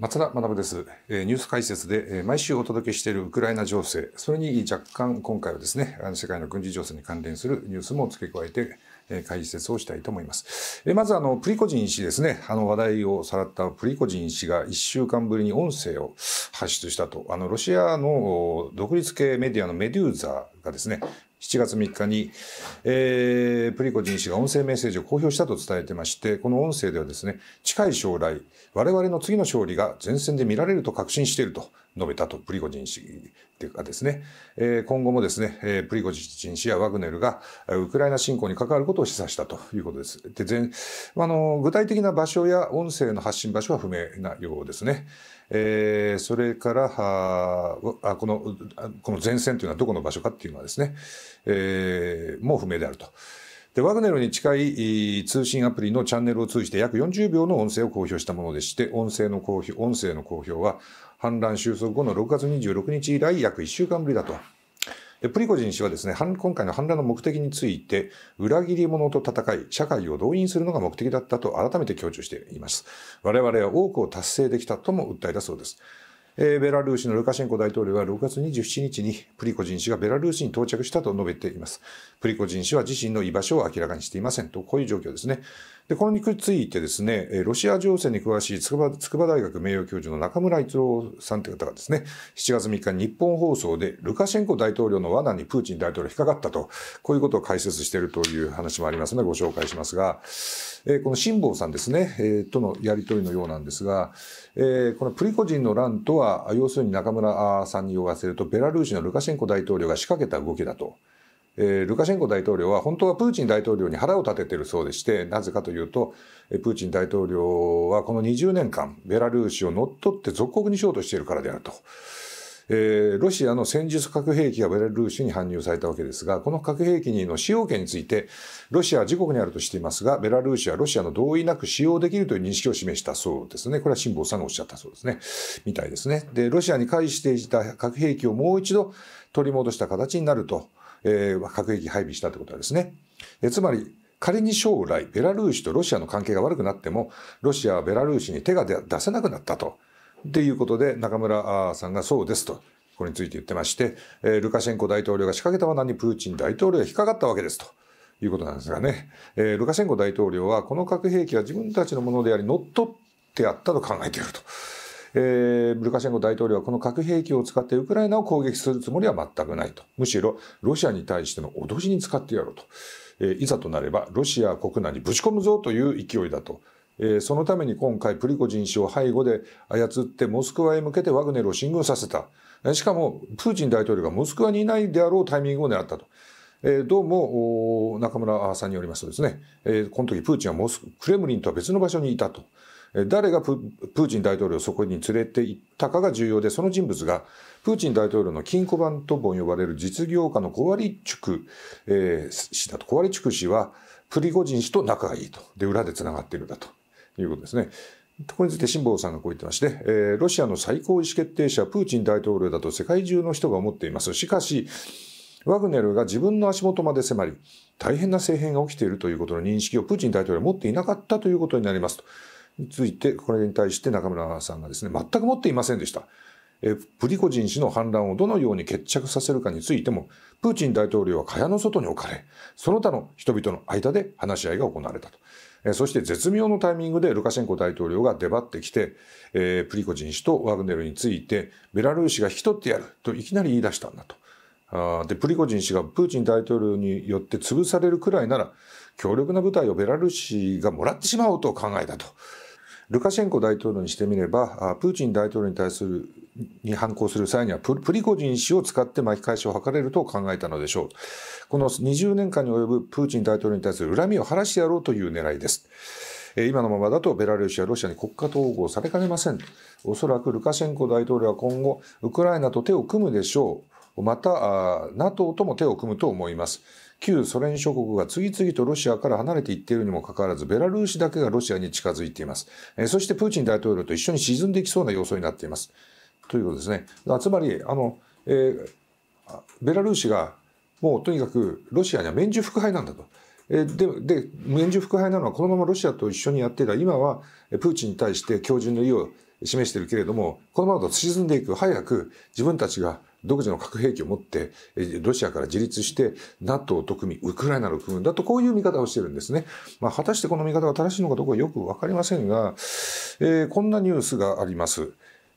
松田学です。ニュース解説で毎週お届けしているウクライナ情勢、それに若干今回はですね、世界の軍事情勢に関連するニュースも付け加えて解説をしたいと思います。まずあの、プリコジン氏ですね、あの話題をさらったプリコジン氏が1週間ぶりに音声を発出したと、あの、ロシアの独立系メディアのメデューザがですね、7月3日に、えー、プリコジン氏が音声メッセージを公表したと伝えてまして、この音声ではですね、近い将来、我々の次の勝利が前線で見られると確信していると述べたと、プリコジン氏がですね、えー、今後もですね、えー、プリコジン氏やワグネルがウクライナ侵攻に関わることを示唆したということです。で、全、あの、具体的な場所や音声の発信場所は不明なようですね。えー、それからあこのこの前線というのはどこの場所かっていうのはですね、えー、もう不明であると。でワグネルに近い通信アプリのチャンネルを通じて約40秒の音声を公表したものでして音声の公表音声の公表は反乱収束後の6月26日以来約1週間ぶりだとプリゴジン氏はですね、今回の反乱の目的について、裏切り者と戦い、社会を動員するのが目的だったと改めて強調しています。我々は多くを達成できたとも訴えたそうです。えー、ベラルーシのルカシェンコ大統領は6月27日にプリコジン氏がベラルーシに到着したと述べています。プリコジン氏は自身の居場所を明らかにしていませんと、こういう状況ですね。で、これについてですね、ロシア情勢に詳しい筑波筑波大学名誉教授の中村逸郎さんという方がですね、7月3日日本放送でルカシェンコ大統領の罠にプーチン大統領引っかかったと、こういうことを解説しているという話もありますのでご紹介しますが、えこの辛坊さんですね、えとのやりとりのようなんですが、えこのプリコジンの乱とは、要するに中村さんに言わせると、ベラルーシのルカシェンコ大統領が仕掛けた動きだと。えルカシェンコ大統領は本当はプーチン大統領に腹を立ててるそうでして、なぜかというと、プーチン大統領はこの20年間、ベラルーシを乗っ取って属国にしようとしているからであると。えー、ロシアの戦術核兵器がベラルーシに搬入されたわけですが、この核兵器の使用権について、ロシアは自国にあるとしていますが、ベラルーシはロシアの同意なく使用できるという認識を示したそうですね。これは辛坊さんがおっしゃったそうですね。みたいですね。で、ロシアに介していた核兵器をもう一度取り戻した形になると、え核兵器配備したってことはですね、えつまり仮に将来ベラルーシとロシアの関係が悪くなってもロシアはベラルーシに手が出せなくなったと。っていうことで中村さんがそうですとこれについて言ってまして、えルカシェンコ大統領が仕掛けた罠にプーチン大統領が引っかかったわけですと。いうことなんですがね、えルカシェンコ大統領はこの核兵器は自分たちのものであり乗っ取ってあったと考えているとえー、ルカシェンコ大統領はこの核兵器を使ってウクライナを攻撃するつもりは全くないと。むしろロシアに対しての脅しに使ってやろうと。えー、いざとなればロシア国内にぶち込むぞという勢いだと。えー、そのために今回プリコジン氏を背後で操ってモスクワへ向けてワグネルを進軍させた。しかもプーチン大統領がモスクワにいないであろうタイミングを狙ったと。えー、どうも中村さんによりますとですね、えー、この時プーチンはモスクレムリンとは別の場所にいたと。誰がプーチン大統領をそこに連れて行ったかが重要で、その人物がプーチン大統領の金庫番とも呼ばれる実業家のコワリチュク、えー、氏だと。コワリチュク氏はプリゴジン氏と仲がいいと。で、裏で繋がっているんだということですね。ここについて辛坊さんがこう言ってまして、えー、ロシアの最高意思決定者、プーチン大統領だと世界中の人が思っています。しかし、ワグネルが自分の足元まで迫り、大変な政変が起きているということの認識をプーチン大統領は持っていなかったということになりますと。についてこれに対して中村さんがですね全く持っていませんでした。えプリコジン氏の反乱をどのように決着させるかについてもプーチン大統領は蚊帳の外に置かれその他の人々の間で話し合いが行われたと。えそして絶妙のタイミングでルカシェンコ大統領が出張ってきて、えプリコジン氏とワグネルについてベラルーシが引き取ってやるといきなり言い出したんだと。あでプリコジン氏がプーチン大統領によって潰されるくらいなら強力な部隊をベラルーシがもらってしまおうと考えたとルカシェンコ大統領にしてみればプーチン大統領に対するに反抗する際にはプリゴジン氏を使って巻き返しを図れると考えたのでしょうこの20年間に及ぶプーチン大統領に対する恨みを晴らしてやろうという狙いです今のままだとベラルーシやロシアに国家統合されかねませんおそらくルカシェンコ大統領は今後ウクライナと手を組むでしょうまた NATO とも手を組むと思います旧ソ連諸国が次々とロシアから離れていっているにもかかわらず、ベラルーシだけがロシアに近づいています。えそしてプーチン大統領と一緒に沈んでいきそうな様相になっています。ということですね。つまり、あの、えー、ベラルーシがもうとにかくロシアには免除腐敗なんだと。でで免除腐敗なのはこのままロシアと一緒にやっていた今はプーチンに対して標準の意を示しているけれども、このままだと沈んでいく。早く自分たちが独自の核兵器を持って、ロシアから自立して、NATO を特み、ウクライナの組むんだと、こういう見方をしてるんですね。まあ、果たしてこの見方が正しいのかどうかよくわかりませんが、えー、こんなニュースがあります。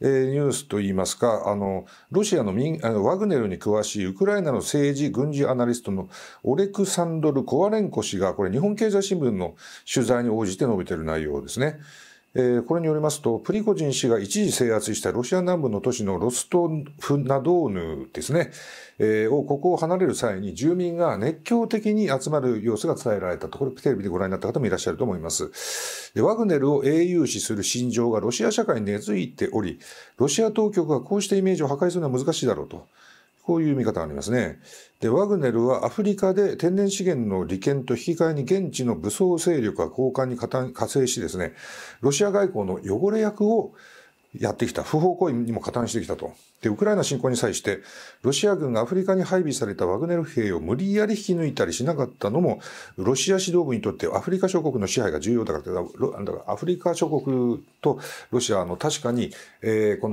えー、ニュースといいますか、あの、ロシアの民あのワグネルに詳しいウクライナの政治軍事アナリストのオレクサンドル・コワレンコ氏が、これ日本経済新聞の取材に応じて述べてる内容ですね。これによりますと、プリゴジン氏が一時制圧したロシア南部の都市のロストフナドーヌですね、えをここを離れる際に住民が熱狂的に集まる様子が伝えられたと、これテレビでご覧になった方もいらっしゃると思います。でワグネルを英雄視する心情がロシア社会に根付いており、ロシア当局がこうしてイメージを破壊するのは難しいだろうと。こういう見方がありますね。で、ワグネルはアフリカで天然資源の利権と引き換えに現地の武装勢力が交換に加勢しですね、ロシア外交の汚れ役をやってきた、不法行為にも加担してきたと。で、ウクライナ侵攻に際して、ロシア軍がアフリカに配備されたワグネル兵を無理やり引き抜いたりしなかったのも、ロシア指導部にとってアフリカ諸国の支配が重要だから、だからアフリカ諸国とロシアの確かに、えー、こ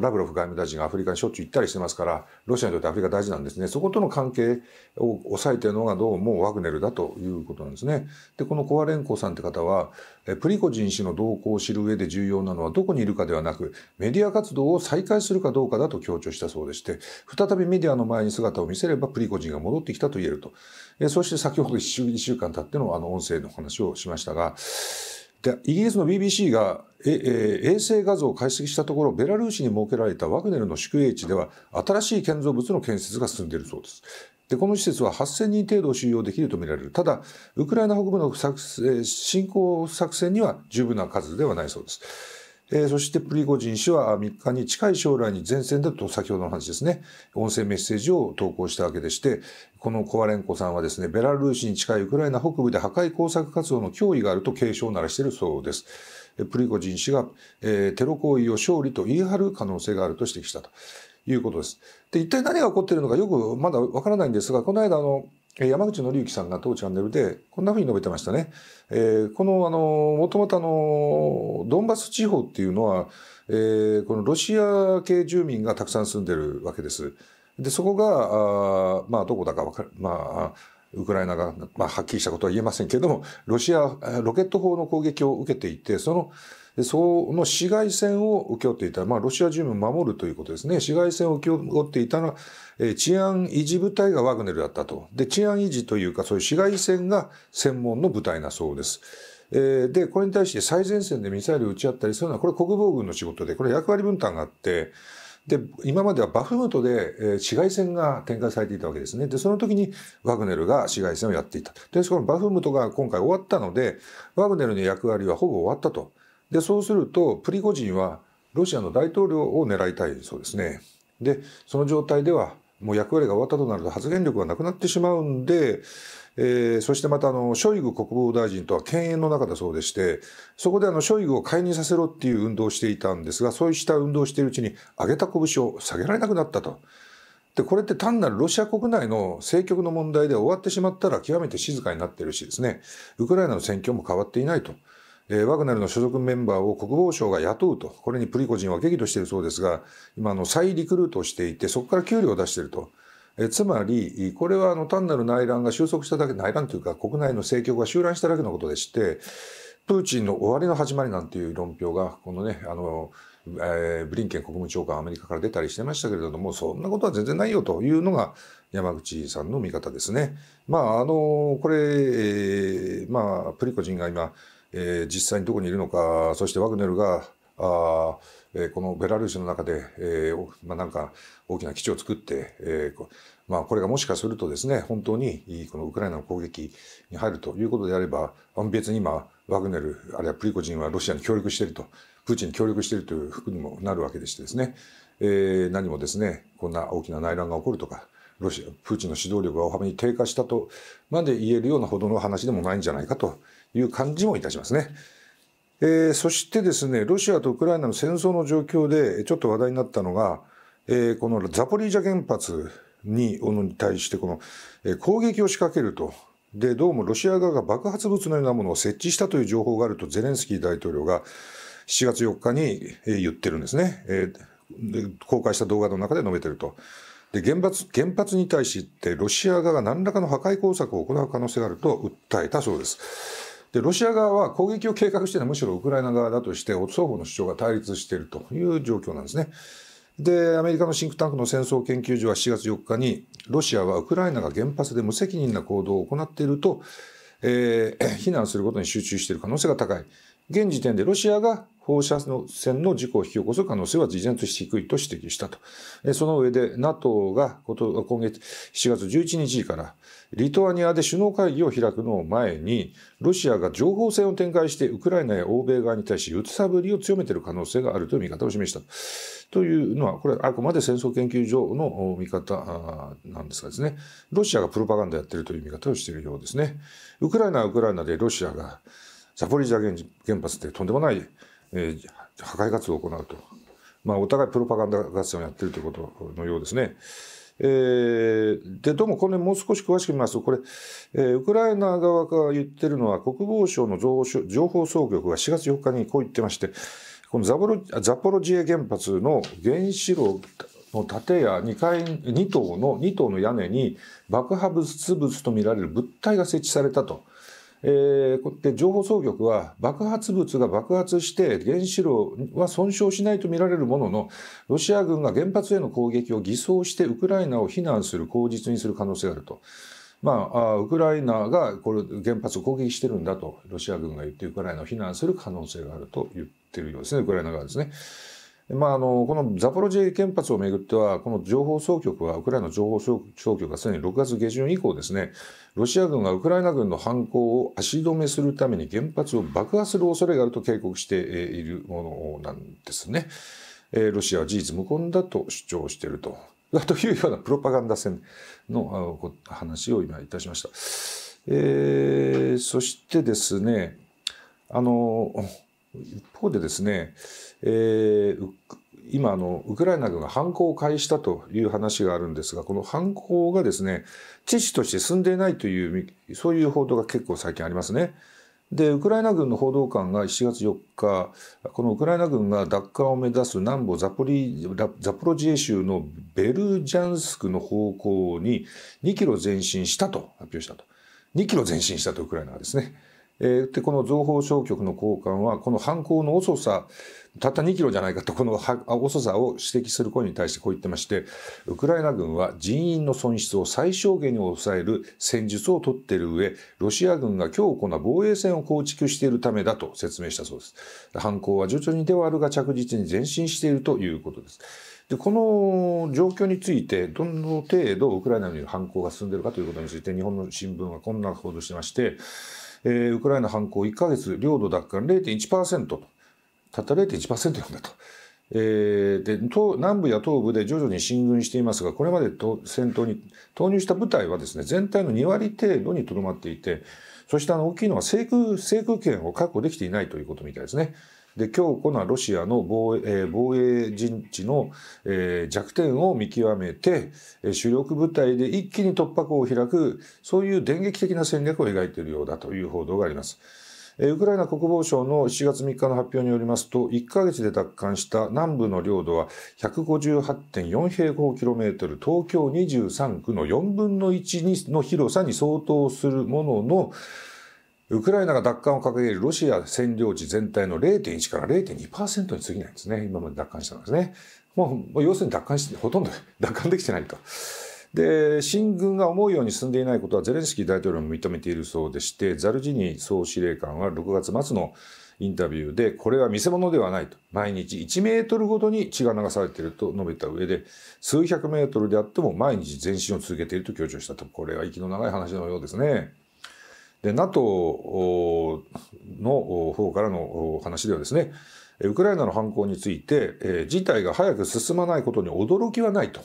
のラブロフ外務大臣がアフリカにしょっちゅう行ったりしてますから、ロシアにとってアフリカ大事なんですね。そことの関係を抑えてるのがどうもワグネルだということなんですね。で、このコアレンコさんって方は、プリコジン氏の動向を知る上で重要なのはどこにいるかではなくくメディア活動を再開するかどうかだと強調したそうでして再びメディアの前に姿を見せればプリゴジンが戻ってきたと言えると、えそして先ほど1週 ,1 週間経ってのあの音声の話をしましたがでイギリスの BBC がええ衛星画像を解析したところベラルーシに設けられたワグネルの宿営地では新しい建造物の建設が進んでいるそうです。でこの施設は8000人程度収容できるとみられるただウクライナ北部の作、え侵攻作戦には十分な数ではないそうです。えー、そしてプリゴジン氏は3日に近い将来に前線だと先ほどの話ですね、音声メッセージを投稿したわけでして、このコワレンコさんはですね、ベラルーシに近いウクライナ北部で破壊工作活動の脅威があると警鐘を鳴らしているそうです。プリゴジン氏が、えー、テロ行為を勝利と言い張る可能性があると指摘したということです。で、一体何が起こっているのかよくまだわからないんですが、この間あの、山口紀之さんが当チャンネルでこんなふうに述べてましたね。えー、このあの、もともとあの、ドンバス地方っていうのは、えー、このロシア系住民がたくさん住んでるわけです。で、そこが、あまあ、どこだかわかる、まあ、ウクライナが、まあ、はっきりしたことは言えませんけれども、ロシア、ロケット砲の攻撃を受けていて、その、でその市街戦を請け負っていた、まあ、ロシア住民を守るということですね、市街戦を請け負っていたのは、えー、治安維持部隊がワグネルだったと。で、治安維持というか、そういう市街戦が専門の部隊なそうです。えー、で、これに対して最前線でミサイルを撃ち合ったりするのは、これ国防軍の仕事で、これ役割分担があって、で、今まではバフムトで、えー、市街戦が展開されていたわけですね。で、その時にワグネルが市街戦をやっていた。で、そのバフムトが今回終わったので、ワグネルの役割はほぼ終わったと。でそうするとプリゴジンはロシアの大統領を狙いたいそうですね。でその状態ではもう役割が終わったとなると発言力がなくなってしまうんで、えー、そしてまたあのショイグ国防大臣とは犬猿の中だそうでしてそこであのショイグを解任させろっていう運動をしていたんですがそうした運動をしているうちに上げた拳を下げられなくなったと。でこれって単なるロシア国内の政局の問題で終わってしまったら極めて静かになってるしですねウクライナの戦況も変わっていないと。えー、ワグネルの所属メンバーを国防省が雇うと、これにプリコジンは激怒しているそうですが、今の再リクルートをしていて、そこから給料を出していると。えつまり、これはあの単なる内乱が収束しただけ、内乱というか国内の政局が襲乱しただけのことでして、プーチンの終わりの始まりなんていう論評が、このね、あの、えー、ブリンケン国務長官アメリカから出たりしてましたけれども、そんなことは全然ないよというのが山口さんの見方ですね。まあ、あの、これ、えー、まあ、プリコジンが今、えー、実際にどこにいるのか、そしてワグネルが、あえー、このベラルーシの中で、えーまあ、なんか大きな基地を作って、えーまあ、これがもしかするとですね本当にこのウクライナの攻撃に入るということであれば別に今ワグネルあるいはプリコジンはロシアに協力しているとプーチンに協力しているという服にもなるわけでしてですね、えー、何もですねこんな大きな内乱が起こるとかロシアプーチンの指導力が大幅に低下したとまで言えるようなほどの話でもないんじゃないかという感じもいたしますね。えー、そしてですね、ロシアとウクライナの戦争の状況でちょっと話題になったのが、えー、このザポリージャ原発にに対してこの、えー、攻撃を仕掛けると。で、どうもロシア側が爆発物のようなものを設置したという情報があるとゼレンスキー大統領が7月4日に言ってるんですね。えー、公開した動画の中で述べてると。で原発原発に対してロシア側が何らかの破壊工作を行う可能性があると訴えたそうです。でロシア側は攻撃を計画しているのはむしろウクライナ側だとして双方の主張が対立しているという状況なんですね。でアメリカのシンクタンクの戦争研究所は7月4日にロシアはウクライナが原発で無責任な行動を行っていると、えー、非難することに集中している可能性が高い現時点でロシアが放射線の事故を引き起こす可能性は事前として低いと指摘したと。その上で NATO が今月7月11日からリトアニアで首脳会議を開くのを前にロシアが情報戦を展開してウクライナや欧米側に対しつさぶりを強めている可能性があるという見方を示した。というのは、これはあくまで戦争研究所の見方なんですがですね、ロシアがプロパガンダやっているという見方をしているようですね。ウクライナはウクライナでロシアがザポリージャ原発ってとんでもない、えー、破壊活動を行うと、まあ、お互いプロパガンダ合戦をやっているということのようですね。えー、でどうもこれもう少し詳しく見ますとこれ、えー、ウクライナ側が言ってるのは国防省の情報総局が4月4日にこう言ってましてこのザボロザポロジエ原発の原子炉の建屋2階2棟の2棟の屋根に爆破物物とみられる物体が設置されたと。えー、情報総局は爆発物が爆発して原子炉は損傷しないとみられるもののロシア軍が原発への攻撃を偽装してウクライナを非難する口実にする可能性があると。まあ、ウクライナがこれ原発を攻撃してるんだとロシア軍が言ってウクライナを非難する可能性があると言ってるようですねウクライナ側ですね。まあ、あのこのザポロジェ原発をめぐっては、この情報総局は、ウクライナ情報総局がすでに6月下旬以降ですね、ロシア軍がウクライナ軍の犯行を足止めするために原発を爆破する恐れがあると警告しているものなんですね。ロシアは事実無根だと主張していると。というようなプロパガンダ戦の話を今いたしました。えー、そしてですね、あの、一方でですね、えー、今あの、ウクライナ軍が反攻を開始したという話があるんですが、この反攻がですね、知事として進んでいないという、そういう報道が結構最近ありますね。で、ウクライナ軍の報道官が7月4日、このウクライナ軍が奪還を目指す南部ザポリザポロジエ州のベルジャンスクの方向に2キロ前進したと発表したと。2キロ前進したとウクライナはですね。えー、でこの情報省局の高官はこの犯行の遅さたった2キロじゃないかとこの遅さを指摘する声に対してこう言ってましてウクライナ軍は人員の損失を最小限に抑える戦術を取っている上ロシア軍が強固な防衛線を構築しているためだと説明したそうです犯行は徐々にではあるが着実に前進しているということですでこの状況についてどの程度ウクライナによる犯行が進んでいるかということについて日本の新聞はこんな報道してましてえー、ウクライナ反攻1か月領土奪還0.1%とたった0.1%なんだと。えー、で東南部や東部で徐々に進軍していますがこれまでと戦闘に投入した部隊はですね全体の2割程度にとどまっていてそしてあの大きいのは制空制空権を確保できていないということみたいですね。で強固なロシアの防衛,、え防衛陣地の、え弱点を見極めて、え主力部隊で一気に突破口を開くそういう電撃的な戦略を描いているようだという報道があります。ウクライナ国防省の7月3日の発表によりますと、1ヶ月で奪還した南部の領土は158.4平方キロメートル、東京23区の4分の1の広さに相当するものの、ウクライナが奪還を掲げるロシア占領地全体の0.1から0.2%に過ぎないんですね。今まで奪還したんですね。もう、要するに奪還して、ほとんど奪還できてないと。で、進軍が思うように進んでいないことはゼレンスキー大統領も認めているそうでして、ザルジニー総司令官は6月末のインタビューで、これは見せ物ではないと。毎日1メートルごとに血が流されていると述べた上で、数百メートルであっても毎日前進を続けていると強調したと。これは息の長い話のようですね。で NATO の方からの話ではですねウクライナの反攻について、えー、事態が早く進まないことに驚きはないと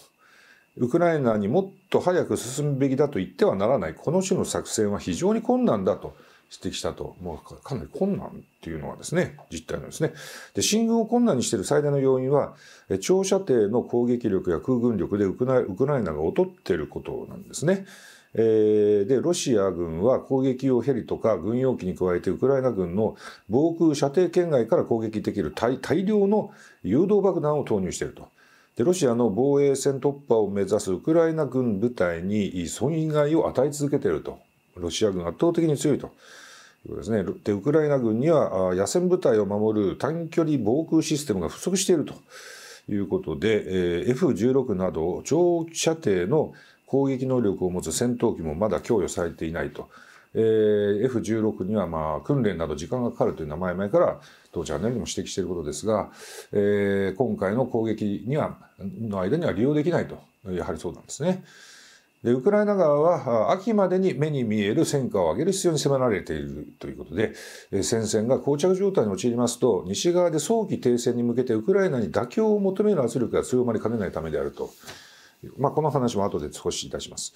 ウクライナにもっと早く進むべきだと言ってはならないこの種の作戦は非常に困難だと指摘したともうかなり困難っていうのはですね実態のですねで進軍を困難にしている最大の要因は長射程の攻撃力や空軍力でウクライナが劣っていることなんですね。で、ロシア軍は攻撃用ヘリとか軍用機に加えてウクライナ軍の防空射程圏外から攻撃できる大量の誘導爆弾を投入していると。でロシアの防衛線突破を目指すウクライナ軍部隊に損害を与え続けていると。ロシア軍圧倒的に強いと。いうことですね、でウクライナ軍には野戦部隊を守る短距離防空システムが不足しているということで、えー、F16 など長射程の攻撃能力を持つ戦闘機もまだ供与されていないと。えー、F16 にはまあ訓練など時間がかかるというのは前々から当チャンネルにも指摘していることですが、えー、今回の攻撃にはの間には利用できないとやはりそうなんですね。でウクライナ側は秋までに目に見える戦果を上げる必要に迫られているということで戦線が膠着状態に陥りますと西側で早期停戦に向けてウクライナに妥協を求める圧力が強まりかねないためであると。まあ、この話も後で少しいたします、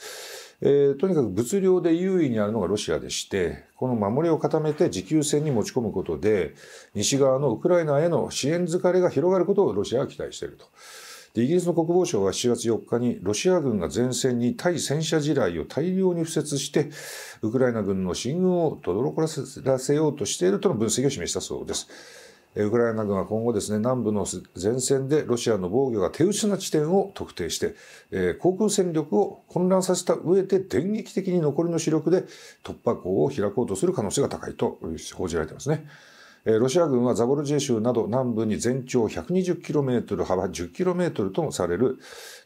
えー、とにかく物量で優位にあるのがロシアでしてこの守りを固めて持久戦に持ち込むことで西側のウクライナへの支援疲れが広がることをロシアは期待していると。イギリスの国防省は7月4日にロシア軍が前線に対戦車地雷を大量に敷設してウクライナ軍の進軍を轟らせようとしているとの分析を示したそうです。ウクライナ軍は今後ですね、南部の前線でロシアの防御が手薄な地点を特定して、えー、航空戦力を混乱させた上で電撃的に残りの主力で突破口を開こうとする可能性が高いと報じられていますね。えー、ロシア軍はザボルジェ州など南部に全長 120km 幅 10km ともされる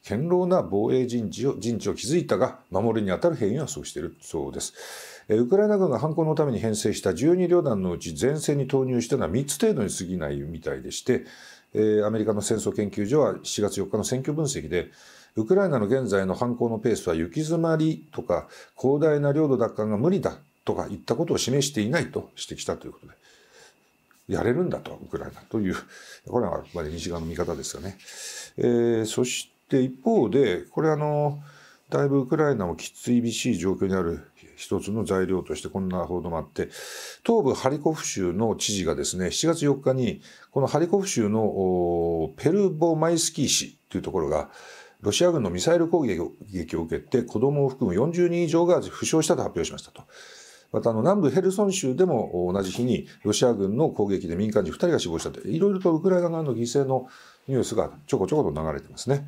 堅牢な防衛陣地を陣地を築いたが守りに当たる兵員はそうしているそうです。ウクライナ軍が反攻のために編成した12旅団のうち前線に投入したのは3つ程度に過ぎないみたいでして、アメリカの戦争研究所は7月4日の選挙分析で、ウクライナの現在の反攻のペースは行き詰まりとか、広大な領土奪還が無理だとか言ったことを示していないと指摘したということで、やれるんだと、ウクライナという、これはやっ西側の見方ですよね。えー、そして一方で、これあの、だいぶウクライナもきつい厳しい状況にある一つの材料としてこんな報道もあって東部ハリコフ州の知事がですね7月4日にこのハリコフ州のペルボマイスキー市というところがロシア軍のミサイル攻撃を受けて子どもを含む40人以上が負傷したと発表しましたと。またあの南部ヘルソン州でも同じ日にロシア軍の攻撃で民間人2人が死亡したといろいろとウクライナ側の犠牲のニュースがちょこちょこと流れてますね。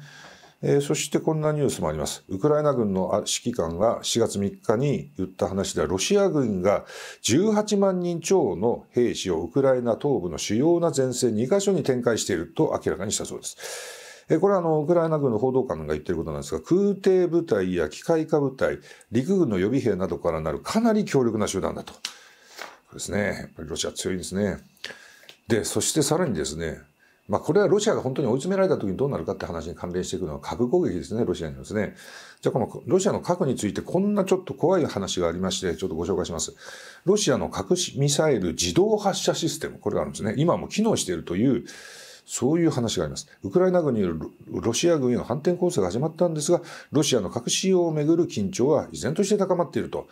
えー、そしてこんなニュースもあります。ウクライナ軍の指揮官が4月3日に言った話では、ロシア軍が18万人超の兵士をウクライナ東部の主要な前線2カ所に展開していると明らかにしたそうです。これはあの、ウクライナ軍の報道官が言ってることなんですが、空挺部隊や機械化部隊、陸軍の予備兵などからなるかなり強力な集団だと。ですね。やっぱりロシア強いんですね。で、そしてさらにですね、まあ、これはロシアが本当に追い詰められた時にどうなるかって話に関連していくのは核攻撃ですね、ロシアにですね。じゃあこのロシアの核についてこんなちょっと怖い話がありまして、ちょっとご紹介します。ロシアの核ミサイル自動発射システム、これがあるんですね。今も機能しているという、そういう話があります。ウクライナ軍によるロシア軍への反転攻勢が始まったんですが、ロシアの核使用をめぐる緊張は依然として高まっていると。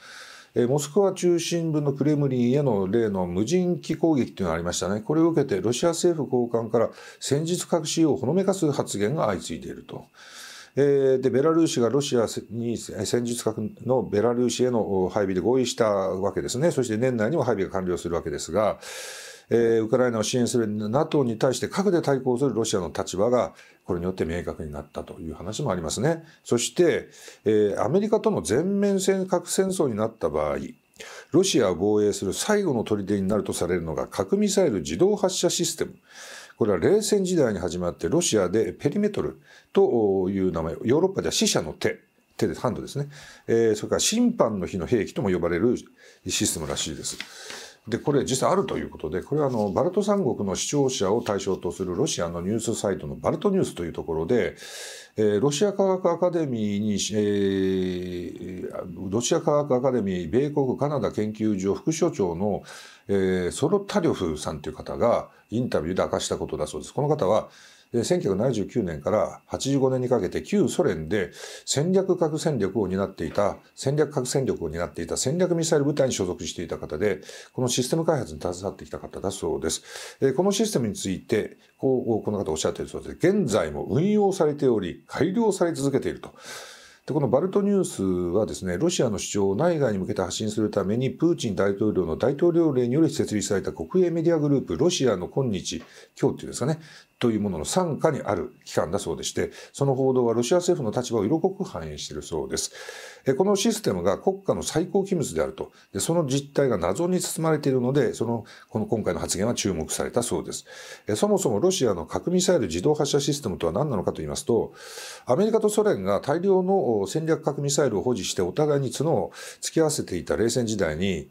モスクワ中心部のクレムリンへの例の無人機攻撃というのがありましたね。これを受けてロシア政府高官から戦術核使用をほのめかす発言が相次いでいると。でベラルーシがロシアに戦術核のベラルーシへの配備で合意したわけですね、そして年内にも配備が完了するわけですが、えー、ウクライナを支援する NATO に対して核で対抗するロシアの立場がこれによって明確になったという話もありますね。そして、えー、アメリカとの全面戦核戦争になった場合、ロシアを防衛する最後の砦になるとされるのが核ミサイル自動発射システム。これは冷戦時代に始まってロシアでペリメトルという名前、ヨーロッパでは死者の手手でハンドですね、えー、それから審判の日の兵器とも呼ばれるシステムらしいです。でこれ実際あるということでこれはあのバルト三国の視聴者を対象とするロシアのニュースサイトのバルトニュースというところで、えー、ロシア科学アカデミーに、えー、ロシア科学アカデミー米国カナダ研究所副所長の、えー、ソロタリョフさんという方がインタビューで明かしたことだそうです。この方は1979年から85年にかけて旧ソ連で戦略核戦力を担っていた、戦略核戦力を担っていた戦略ミサイル部隊に所属していた方で、このシステム開発に携わってきた方だそうです。このシステムについて、こう、この方おっしゃっているそうです。現在も運用されており、改良され続けていると。で、このバルトニュースはですね、ロシアの主張を内外に向けて発信するために、プーチン大統領の大統領令により設立された国営メディアグループ、ロシアの今日、今日っていうんですかね、というものの傘下にある機関だそうでして、その報道はロシア政府の立場を色濃く反映しているそうです。このシステムが国家の最高機密であると、その実態が謎に包まれているので、その、この今回の発言は注目されたそうです。そもそもロシアの核ミサイル自動発射システムとは何なのかと言いますと、アメリカとソ連が大量の戦略核ミサイルを保持してお互いに角を突き合わせていた冷戦時代に、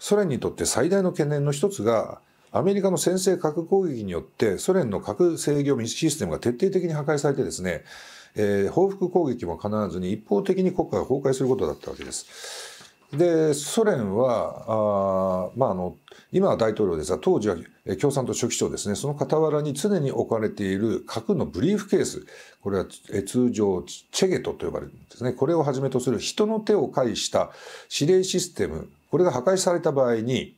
ソ連にとって最大の懸念の一つが、アメリカの先制核攻撃によってソ連の核制御システムが徹底的に破壊されてですね、えー、報復攻撃もかなわずに一方的に国家が崩壊することだったわけです。でソ連はあ、まあ、あの今は大統領ですが当時は共産党書記長ですねその傍らに常に置かれている核のブリーフケースこれは通常チェゲトと呼ばれるんですねこれをはじめとする人の手を介した指令システムこれが破壊された場合に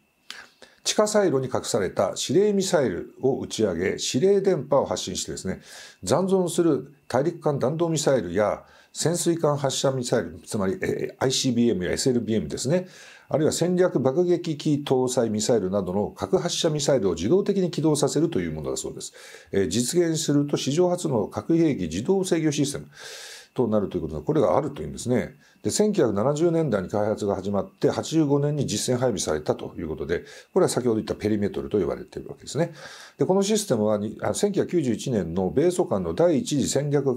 地下サイロに隠された指令ミサイルを打ち上げ、指令電波を発信してですね、残存する大陸間弾道ミサイルや潜水艦発射ミサイル、つまり ICBM や SLBM ですね、あるいは戦略爆撃機搭載ミサイルなどの核発射ミサイルを自動的に起動させるというものだそうです。え実現すると史上初の核兵器自動制御システムとなるということが、これがあるというんですね。で、1970年代に開発が始まって、85年に実戦配備されたということで、これは先ほど言ったペリメトルと呼ばれているわけですね。で、このシステムは、1991年の米ソ間の第一次戦略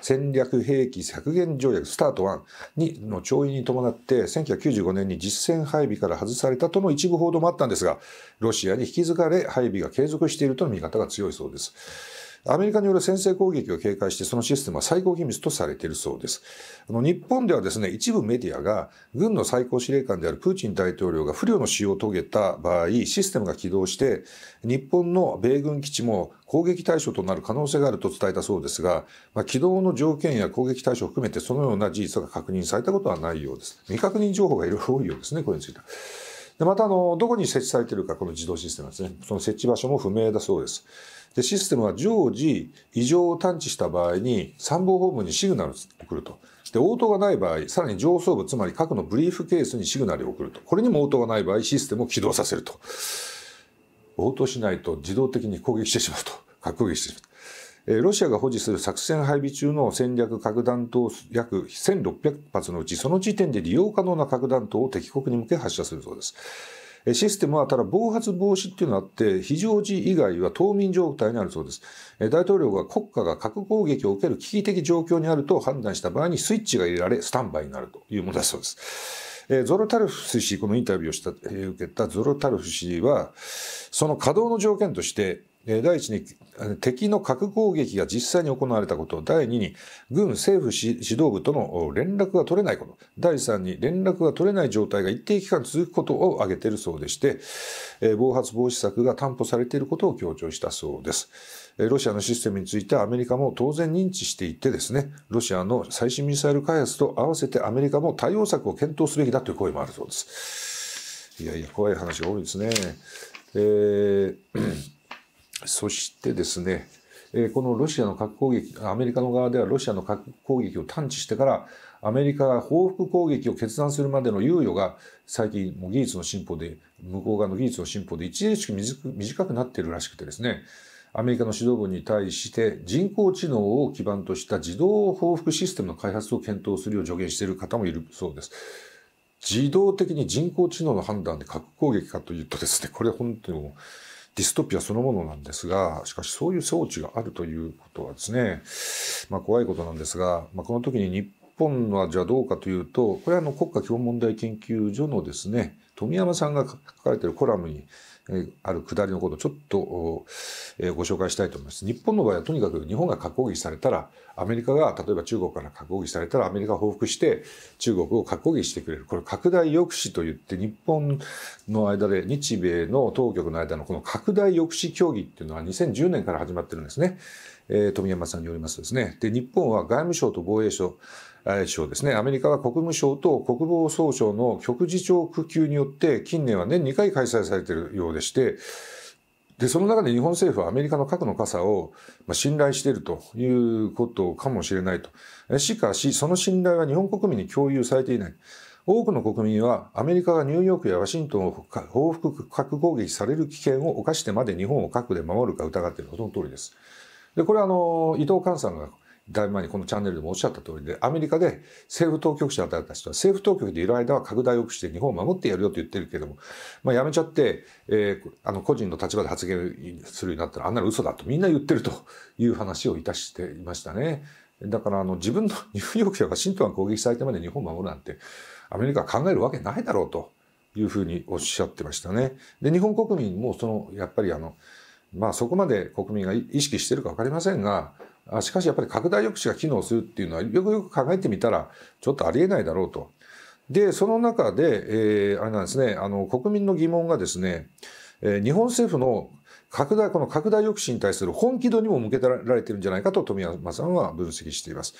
戦略兵器削減条約スタート1にの調印に伴って、1995年に実戦配備から外されたとの一部報道もあったんですが、ロシアに引き継がれ、配備が継続しているとの見方が強いそうです。アメリカによる先制攻撃を警戒してそのシステムは最高機密とされているそうです。あの日本ではですね、一部メディアが軍の最高司令官であるプーチン大統領が不慮の使用を遂げた場合、システムが起動して日本の米軍基地も攻撃対象となる可能性があると伝えたそうですが、まあ、起動の条件や攻撃対象を含めてそのような事実が確認されたことはないようです。未確認情報がいろいろ多いようですね、これについては。でまたあの、どこに設置されているか、この自動システムですね。その設置場所も不明だそうです。でシステムは常時異常を探知した場合に参謀本部にシグナルを送ると。で応答がない場合さらに上層部つまり核のブリーフケースにシグナルを送るとこれにも応答がない場合システムを起動させると応答しないと自動的に攻撃してしまうと核攻撃してしまうロシアが保持する作戦配備中の戦略核弾頭約1600発のうち、その時点で利用可能な核弾頭を敵国に向け発射するそうです。システムはただ暴発防止っていうのがあって、非常時以外は冬眠状態にあるそうです。大統領が国家が核攻撃を受ける危機的状況にあると判断した場合にスイッチが入れられ、スタンバイになるというものだそうです。えゾロタルフ氏、このインタビューをした、え受けたゾロタルフ氏は、その稼働の条件として、第1に敵の核攻撃が実際に行われたこと第2に軍政府指導部との連絡が取れないこと第3に連絡が取れない状態が一定期間続くことを挙げているそうでして暴発防止策が担保されていることを強調したそうです。ロシアのシステムについてアメリカも当然認知していてですね、ロシアの最新ミサイル開発と合わせてアメリカも対応策を検討すべきだという声もあるそうです。いやいや、怖い話が多いですね。えーそしてですね、このロシアの核攻撃、アメリカの側ではロシアの核攻撃を探知してから、アメリカが報復攻撃を決断するまでの猶予が、最近、もう技術の進歩で、向こう側の技術の進歩で著しく短くなっているらしくてですね、アメリカの指導部に対して人工知能を基盤とした自動報復システムの開発を検討するよう助言している方もいるそうです。自動的に人工知能の判断で核攻撃かというとですね、これ本当にもう、ディストピアそのものなんですが、しかしそういう装置があるということはですね、まあ、怖いことなんですが、まあ、この時に日本はじゃあどうかというと、これはあの国家基本問題研究所のですね、富山さんが書かれているコラムにある下りのことをちょっとご紹介したいと思います。日本の場合はとにかく日本が核攻撃されたらアメリカが例えば中国から核攻撃されたらアメリカが報復して中国を核攻撃してくれるこれ拡大抑止といって日本の間で日米の当局の間のこの拡大抑止協議っていうのは2010年から始まってるんですね。え富山さんによりますとですね。で日本は外務省と防衛省省ですね。アメリカは国務省と国防総省の局次長苦級によって近年は年2回開催されているようでして、で、その中で日本政府はアメリカの核の傘を信頼しているということかもしれないと。しかし、その信頼は日本国民に共有されていない。多くの国民はアメリカがニューヨークやワシントンを報復核攻撃される危険を冒してまで日本を核で守るか疑っている。との通りです。で、これはあの、伊藤寛さんがだいぶ前にこのチャンネルでもおっしゃった通りで、アメリカで政府当局者だった人は、政府当局でいる間は拡大抑止で日本を守ってやるよと言ってるけども、まあ、やめちゃって、えー、あの個人の立場で発言するようになったら、あんなの嘘だとみんな言ってるという話をいたしていましたね。だからあの自分のニューヨークやワシントンが攻撃されてまで日本を守るなんて、アメリカは考えるわけないだろうというふうにおっしゃってましたね。で、日本国民もその、やっぱりあの、まあそこまで国民が意識してるかわかりませんが、あしかしやっぱり拡大抑止が機能するっていうのはよくよく考えてみたらちょっとありえないだろうと。でその中で、えー、あれなんですねあの国民の疑問がですね、えー、日本政府の拡大この拡大抑止に対する本気度にも向けられてるんじゃないかと富山さんは分析しています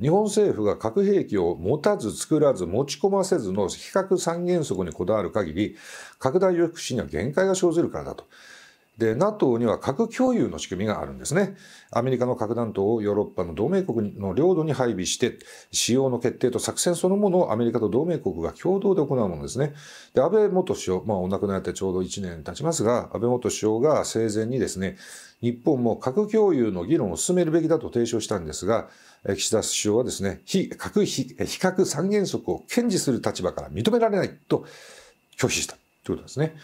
日本政府が核兵器を持たず作らず持ち込ませずの非核三原則にこだわる限り拡大抑止には限界が生ずるからだとで、NATO には核共有の仕組みがあるんですね。アメリカの核弾頭をヨーロッパの同盟国の領土に配備して、使用の決定と作戦そのものをアメリカと同盟国が共同で行うものですね。で、安倍元首相、まあお亡くなりになってちょうど1年経ちますが、安倍元首相が生前にですね、日本も核共有の議論を進めるべきだと提唱したんですが、岸田首相はですね、非核非非核三原則を堅持する立場から認められないと拒否したということですね。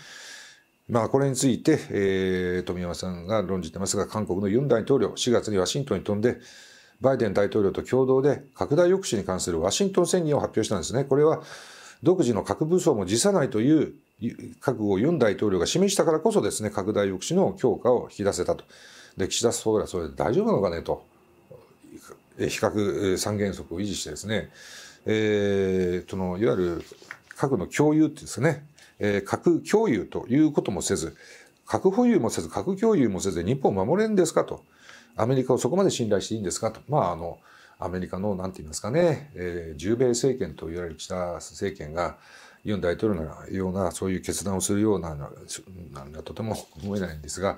まあ、これについて、えー、富山さんが論じてますが、韓国のユン大統領、4月にワシントンに飛んで、バイデン大統領と共同で拡大抑止に関するワシントン宣言を発表したんですね。これは独自の核武装も辞さないという覚悟をユン大統領が示したからこそですね、拡大抑止の強化を引き出せたと。で、岸田総理はそれで大丈夫なのかねと。比較三原則を維持してですね、えー、そのいわゆる核の共有ってですね、え核共有ということもせず、核保有もせず、核共有もせず、日本を守れんですかと。アメリカをそこまで信頼していいんですかと。まあ、あの、アメリカの、なんて言いますかね、えー、従米政権と言われる北政権が、ユン大統領のような、そういう決断をするようなんは、とても思えないんですが、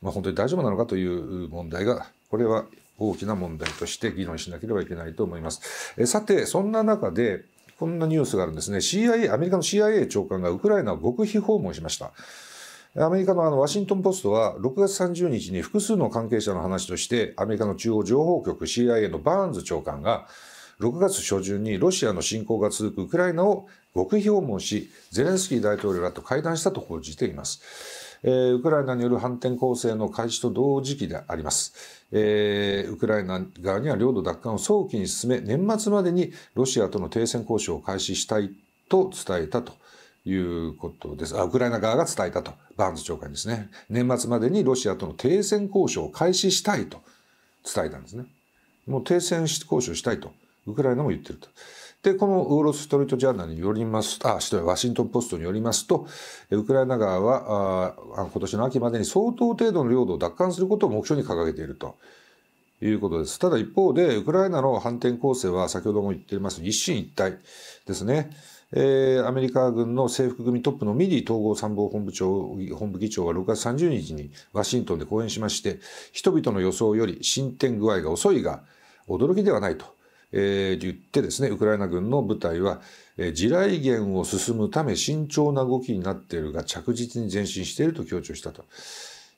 まあ、本当に大丈夫なのかという問題が、これは大きな問題として議論しなければいけないと思います。えさて、そんな中で、こんなニュースがあるんですね。CIA、アメリカの CIA 長官がウクライナを極秘訪問しました。アメリカのあのワシントン・ポストは6月30日に複数の関係者の話としてアメリカの中央情報局 CIA のバーンズ長官が6月初旬にロシアの侵攻が続くウクライナを極秘訪問しゼレンスキー大統領らと会談したと報じています。えー、ウクライナによる反転攻勢の開始と同時期であります。えー、ウクライナ側には領土奪還を早期に進め、年末までにロシアとの停戦交渉を開始したいと伝えたと。いうことです。あ、ウクライナ側が伝えたと。バーンズ長官ですね。年末までにロシアとの停戦交渉を開始したいと伝えたんですね。もう停戦交渉したいと。ウクライナも言ってると。でこのウーロス・ストリート・ジャーナルによりますあ失礼ワシントン・ポストによりますとウクライナ側はあ今年の秋までに相当程度の領土を奪還することを目標に掲げていると。いうことです。ただ一方で、ウクライナの反転攻勢は先ほども言っています一進一退ですね。えー、アメリカ軍の制服組トップのミリー統合参謀本部長、本部議長は6月30日にワシントンで講演しまして、人々の予想より進展具合が遅いが、驚きではないと。えー、言ってですね、ウクライナ軍の部隊は、えー、地雷原を進むため慎重な動きになっているが、着実に前進していると強調したと。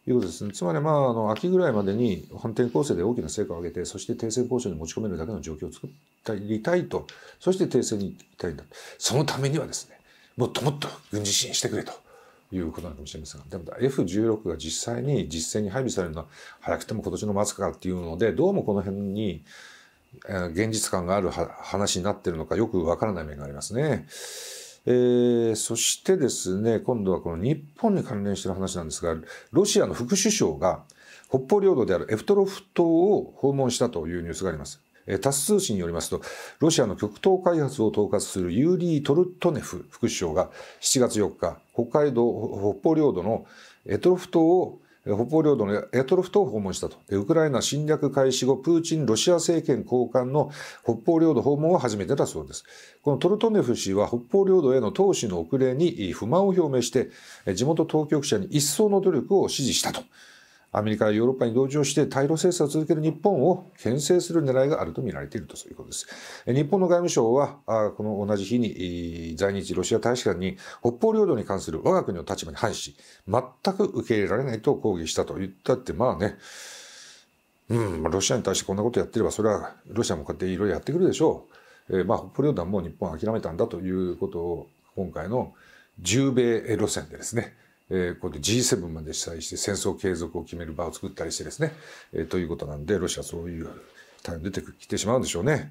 いうことですね、つまり、まあ、あの秋ぐらいまでに反転攻勢で大きな成果を上げてそして停戦交渉に持ち込めるだけの状況を作りたいとそして停戦に行きたいんだそのためにはですねもっともっと軍事支援してくれということなのかもしれませんが、でも F16 が実際に実戦に配備されるのは早くても今年の末かっていうので、どうもこの辺に現実感がある話になってるのかよくわからない面がありますね。えー、そしてですね、今度はこの日本に関連してる話なんですが、ロシアの副首相が北方領土であるエフトロフ島を訪問したというニュースがあります。タス通信によりますと、ロシアの極東開発を統括するユーリー・トルトネフ副首相が7月4日、北海道、北方領土のエトロフ島を北方領土のトロフ島を訪問したとウクライナ侵略開始後プーチンロシア政権高官の北方領土訪問を初めてだそうですこのトルトネフ氏は北方領土への投資の遅れに不満を表明して地元当局者に一層の努力を指示したと。アメリカやヨーロッパに同情して対ロ制裁を続ける日本を牽制する狙いがあると見られているということです。日本の外務省は、この同じ日に在日ロシア大使館に北方領土に関する我が国の立場に反し、全く受け入れられないと抗議したと言ったって、まあね、うん、ロシアに対してこんなことやってれば、それはロシアもこうやっていろいろやってくるでしょう。えー、まあ、北方領土はもう日本は諦めたんだということを、今回の重米路線でですね、えー、こで G7 まで主催して戦争継続を決める場を作ったりしてですね、えー、ということなんで、ロシアそういう態度出てきてしまうんでしょうね。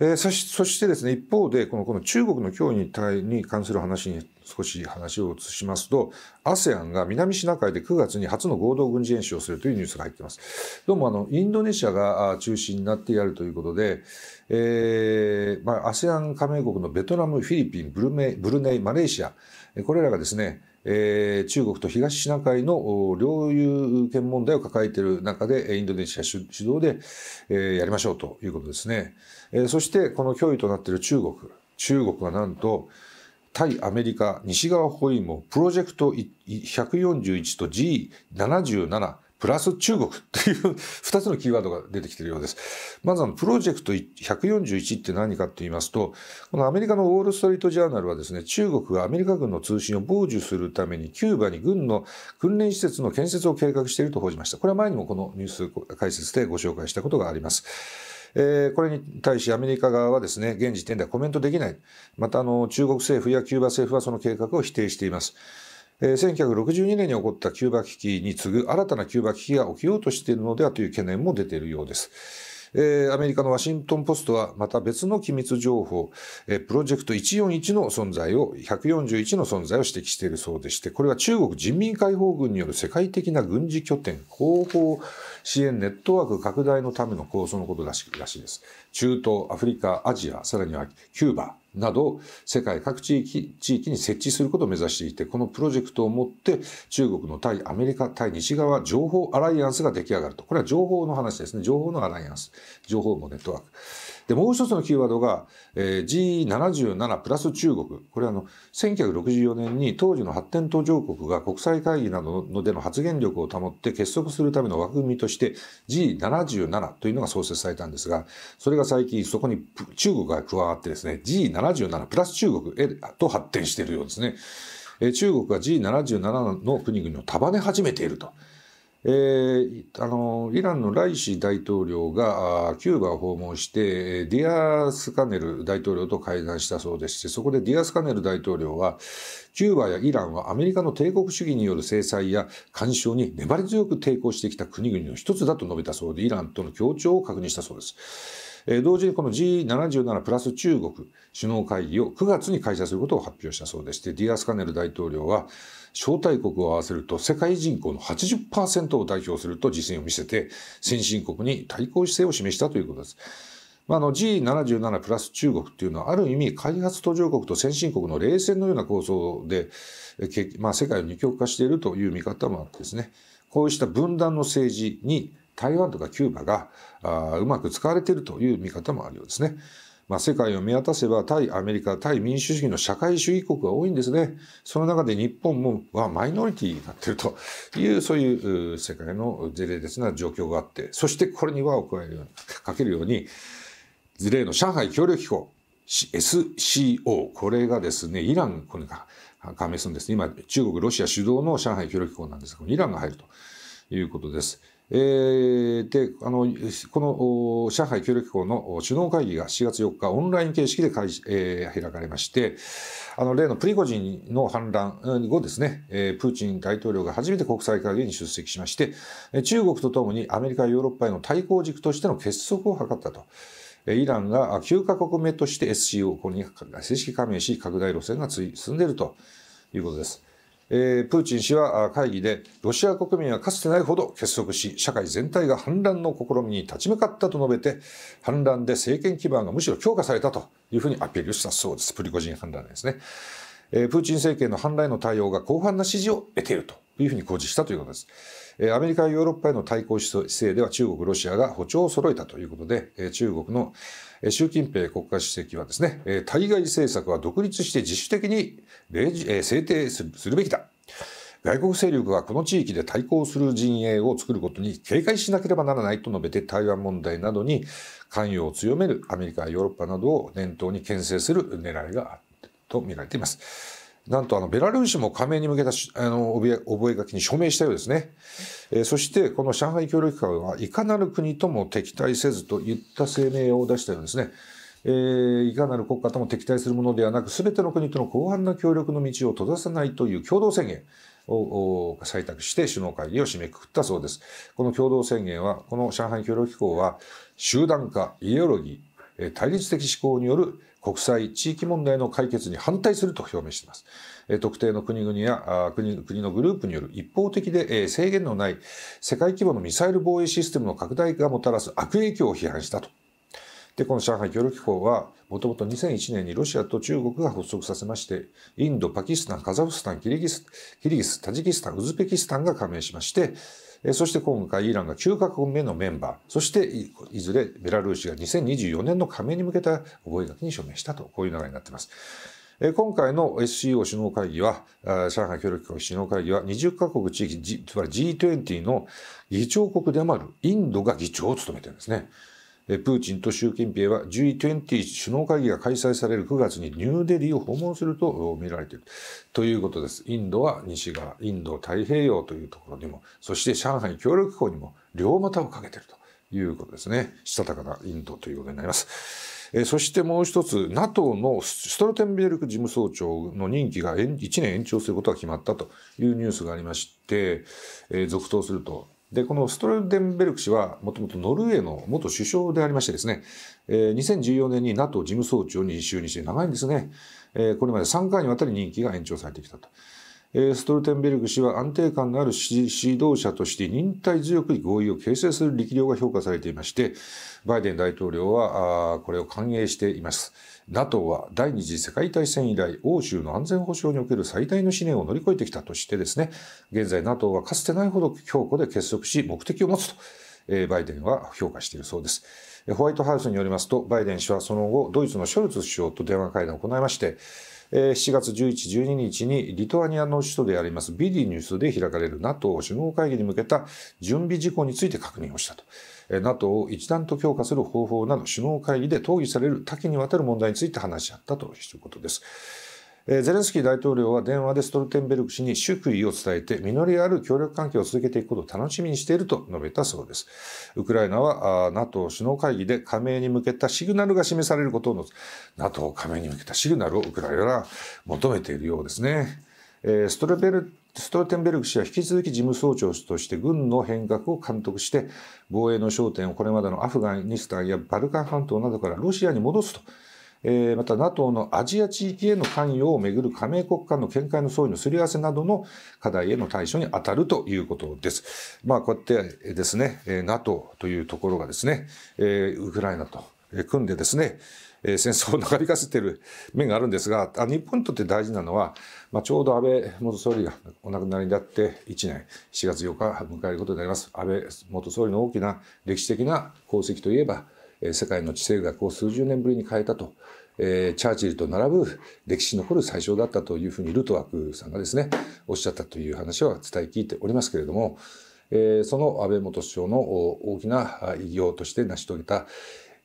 えー、そしそしてですね、一方で、このこの中国の脅威に対に関する話に少し話を移しますと、ASEAN が南シナ海で9月に初の合同軍事演習をするというニュースが入っています。どうもあの、インドネシアが中心になってやるということで、えー、まあ、ASEAN 加盟国のベトナム、フィリピン、ブルメブルネイ、マレーシア、これらがですね、えー、中国と東シナ海の領有権問題を抱えている中で、インドネシア主導で、えー、やりましょうということですね。えー、そして、この脅威となっている中国。中国はなんと、対アメリカ西側包囲網プロジェクト141と G77 プラス中国という2つのキーワードが出てきているようです。まずあの、プロジェクト141って何かと言いますと、このアメリカのウォール・ストリート・ジャーナルはですね、中国がアメリカ軍の通信を傍受するためにキューバに軍の訓練施設の建設を計画していると報じました。これは前にもこのニュース解説でご紹介したことがあります。えこれに対しアメリカ側はですね、現時点ではコメントできない。また、あの、中国政府やキューバ政府はその計画を否定しています。え1962年に起こったキューバ危機に次ぐ新たなキューバ危機が起きようとしているのではという懸念も出ているようです。えアメリカのワシントン・ポストはまた別の機密情報、えプロジェクト141の存在を、141の存在を指摘しているそうでして、これは中国人民解放軍による世界的な軍事拠点、後方支援ネットワーク拡大のための構想のことらしらしいです。中東、アフリカ、アジア、さらにはキューバ、など、世界各地域地域に設置することを目指していて、このプロジェクトをもって、中国の対アメリカ、対西側、情報アライアンスが出来上がると。これは情報の話ですね。情報のアライアンス。情報のネットワーク。で、もう一つのキーワードが、えー、G77 プラス中国。これはあの、1964年に当時の発展途上国が国際会議などのでの発言力を保って結束するための枠組みとして G77 というのが創設されたんですが、それが最近そこに中国が加わってですね、G77 プラス中国へと発展しているようですね。えー、中国が G77 の国々を束ね始めていると。えー、あのイランのライシ大統領がキューバを訪問してディアスカネル大統領と会談したそうでしてそこでディアスカネル大統領はキューバやイランはアメリカの帝国主義による制裁や干渉に粘り強く抵抗してきた国々の一つだと述べたそうでイランとの協調を確認したそうです。えー、同時にこの G77 プラス中国首脳会議を9月に開催することを発表したそうでしてディアスカネル大統領は招待国を合わせると世界人口の80%を代表すると実践を見せて先進国に対抗姿勢を示したということです。まあ、G77 プラス中国っていうのはある意味開発途上国と先進国の冷戦のような構想で、まあ、世界を二極化しているという見方もあってですねこうした分断の政治に台湾とかキューバがあうまく使われているという見方もあるようですね。まあ、世界を見渡せば対アメリカ、対民主主義の社会主義国が多いんですね。その中で日本もはマイノリティになっているという、そういう世界のゼレですな状況があって、そしてこれに輪を加えるように、かけるように、ズレの上海協力機構、SCO、これがですね、イラン、これが加盟するんです今、中国、ロシア主導の上海協力機構なんですが、イランが入るということです。えー、であのこの上海協力機構の首脳会議が4月4日オンライン形式で開,、えー、開かれましてあの例のプリゴジンの反乱後ですね、えプーチン大統領が初めて国際会議に出席しまして中国とともにアメリカヨーロッパへの対抗軸としての結束を図ったと。イランが9カ国目として SCO に正式加盟し、拡大路線が進んでいるということです。えー、プーチン氏は会議でロシア国民はかつてないほど結束し社会全体が反乱の試みに立ち向かったと述べて反乱で政権基盤がむしろ強化されたというふうにアピールしたそうですプリゴジン反乱ですね、えー、プーチン政権の反乱への対応が広範な支持を得ているというふうに公示したということですアメリカヨーロッパへの対抗姿勢では中国ロシアが歩調を揃えたということで中国の習近平国家主席はですね、対外政策は独立して自主的に制定するべきだ。外国勢力がこの地域で対抗する陣営を作ることに警戒しなければならないと述べて台湾問題などに関与を強めるアメリカやヨーロッパなどを念頭に牽制する狙いがあると見られています。なんとあのベラルーシも加盟に向けたあの覚書に署名したようですね、えー、そしてこの上海協力機構はいかなる国とも敵対せずといった声明を出したようですね、えー、いかなる国家とも敵対するものではなく全ての国との広範な協力の道を閉ざさないという共同宣言を採択して首脳会議を締めくくったそうです。この共同宣言は、この上海協力機構は、集団化、イデオロギー、対立的思考による国際地域問題の解決に反対すると表明しています。特定の国々や国のグループによる一方的で制限のない世界規模のミサイル防衛システムの拡大がもたらす悪影響を批判したと。で、この上海協力機構は、もともと2001年にロシアと中国が発足させまして、インド、パキスタン、カザフスタン、キリギス、キリギス、タジキスタン、ウズベキスタンが加盟しまして、そして今回イランが9カ国目のメンバー、そしていずれベラルーシが2024年の加盟に向けた覚書に署名したと、こういう流れになっています。今回の SCO 首脳会議は、上海協力機構首脳会議は20カ国地域、つまり G20 の議長国でもあるインドが議長を務めてるんですね。プーチンと習近平は G20 首脳会議が開催される9月にニューデリーを訪問すると見られているということです。インドは西側、インド太平洋というところにも、そして上海協力機構にも両股をかけているということですね。したたかなインドということになります。そしてもう一つ、NATO のストルテンベルク事務総長の任期が1年延長することが決まったというニュースがありまして、続投するとでこのストルデンベルク氏はもともとノルウェーの元首相でありましてですね、えー、2014年に NATO 事務総長に就任して長いんですね、えー、これまで3回にわたり任期が延長されてきたと。ストルテンベルグ氏は安定感のある指導者として忍耐強く合意を形成する力量が評価されていまして、バイデン大統領はこれを歓迎しています。NATO は第二次世界大戦以来、欧州の安全保障における最大の試練を乗り越えてきたとしてですね、現在 NATO はかつてないほど強固で結束し、目的を持つと、バイデンは評価しているそうです。ホワイトハウスによりますと、バイデン氏はその後、ドイツのショルツ首相と電話会談を行いまして、7月11、12日にリトアニアの首都でありますビディニュースで開かれる NATO 首脳会議に向けた準備事項について確認をしたと。NATO を一段と強化する方法など首脳会議で討議される多岐にわたる問題について話し合ったということです。えゼレンスキー大統領は電話でストルテンベルク氏に祝意を伝えて実りある協力関係を続けていくことを楽しみにしていると述べたそうです。ウクライナは NATO 首脳会議で加盟に向けたシグナルが示されることを NATO 加盟に向けたシグナルをウクライナは求めているようですね。えストルベルストルテンベルク氏は引き続き事務総長として軍の変革を監督して防衛の焦点をこれまでのアフガニスタンやバルカン半島などからロシアに戻すとえまた NATO のアジア地域への関与をめぐる加盟国間の見解の相違のすり合わせなどの課題への対処に当たるということです。まあ、こうやってですね、NATO というところがですね、えウクライナと組んでですね、戦争を長引かせている面があるんですが、あ日本にとって大事なのは、まあ、ちょうど安倍元総理がお亡くなりになって1年、7月8日迎えることになります。安倍元総理の大きな歴史的な功績といえば、世界の地政学を数十年ぶりに変えたと、えー、チャーチルと並ぶ歴史に残る最小だったというふうにルトワークさんがですねおっしゃったという話は伝え聞いておりますけれども、えー、その安倍元首相の大きな偉業として成し遂げた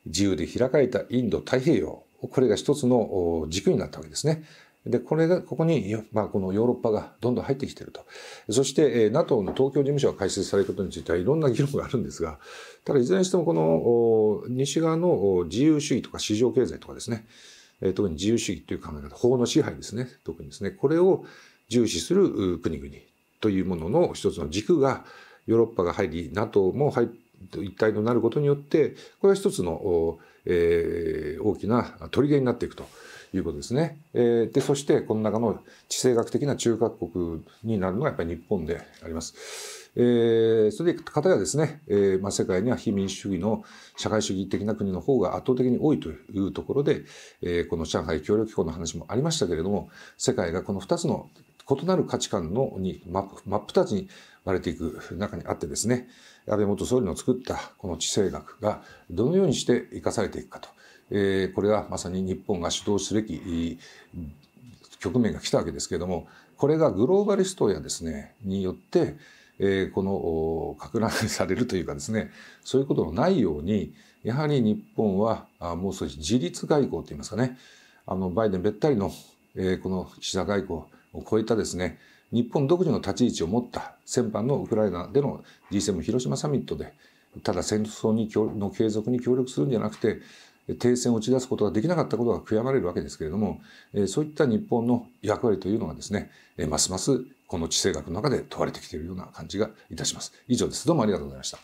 自由で開かれたインド太平洋これが一つの軸になったわけですね。で、これが、ここに、まあ、このヨーロッパがどんどん入ってきてると。そして、NATO の東京事務所が開設されることについてはいろんな議論があるんですが、ただ、いずれにしてもこの、西側の自由主義とか市場経済とかですね、特に自由主義という考え方、法の支配ですね、特にですね、これを重視する国々というものの一つの軸が、ヨーロッパが入り、NATO も入って、一体となることによって、これは一つの、えー、大きなり砦になっていくと。いうことですね。えー、で、そしてこの中の地政学的な中核国になるのがやっぱり日本であります。えー、それで、方やですね、えーまあ、世界には非民主主義の社会主義的な国の方が圧倒的に多いというところで、えー、この上海協力機構の話もありましたけれども、世界がこの2つの異なる価値観のに真っ二つに割れていく中にあってですね安倍元総理の作ったこの地政学がどのようにして生かされていくかとえこれはまさに日本が主導すべき局面が来たわけですけれどもこれがグローバリストやですねによって、えこの拡乱されるというかですねそういうことのないようにやはり日本はもう少し自立外交といいますかねあのバイデンべったりの、えこの岸田外交を超えたですね日本独自の立ち位置を持った先般のウクライナでの G7 広島サミットでただ戦争にの継続に協力するんじゃなくて停戦を打ち出すことができなかったことが悔やまれるわけですけれども、そういった日本の役割というのがですね、ますますこの地政学の中で問われてきているような感じがいたします。以上です。どうもありがとうございました。